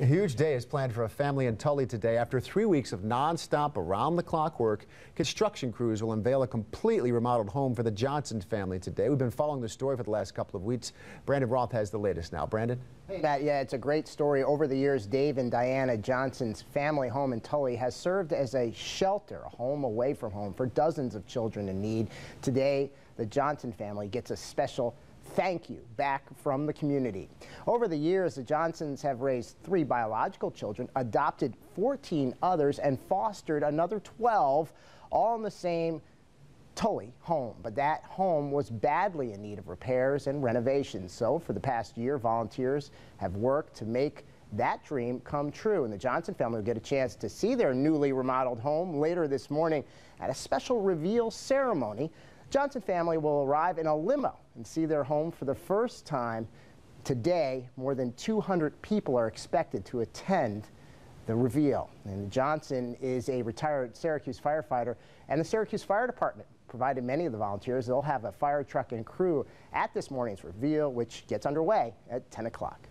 A huge day is planned for a family in Tully today. After three weeks of nonstop, around-the-clock work, construction crews will unveil a completely remodeled home for the Johnson family today. We've been following the story for the last couple of weeks. Brandon Roth has the latest now. Brandon? Hey, Matt. Yeah, it's a great story. Over the years, Dave and Diana Johnson's family home in Tully has served as a shelter, a home away from home, for dozens of children in need. Today, the Johnson family gets a special thank you back from the community. Over the years, the Johnsons have raised three biological children, adopted 14 others, and fostered another 12, all in the same Tully home, but that home was badly in need of repairs and renovations. So for the past year, volunteers have worked to make that dream come true. And the Johnson family will get a chance to see their newly remodeled home later this morning at a special reveal ceremony Johnson family will arrive in a limo and see their home for the first time. Today, more than 200 people are expected to attend the reveal. And Johnson is a retired Syracuse firefighter, and the Syracuse Fire Department provided many of the volunteers. They'll have a fire truck and crew at this morning's reveal, which gets underway at 10 o'clock.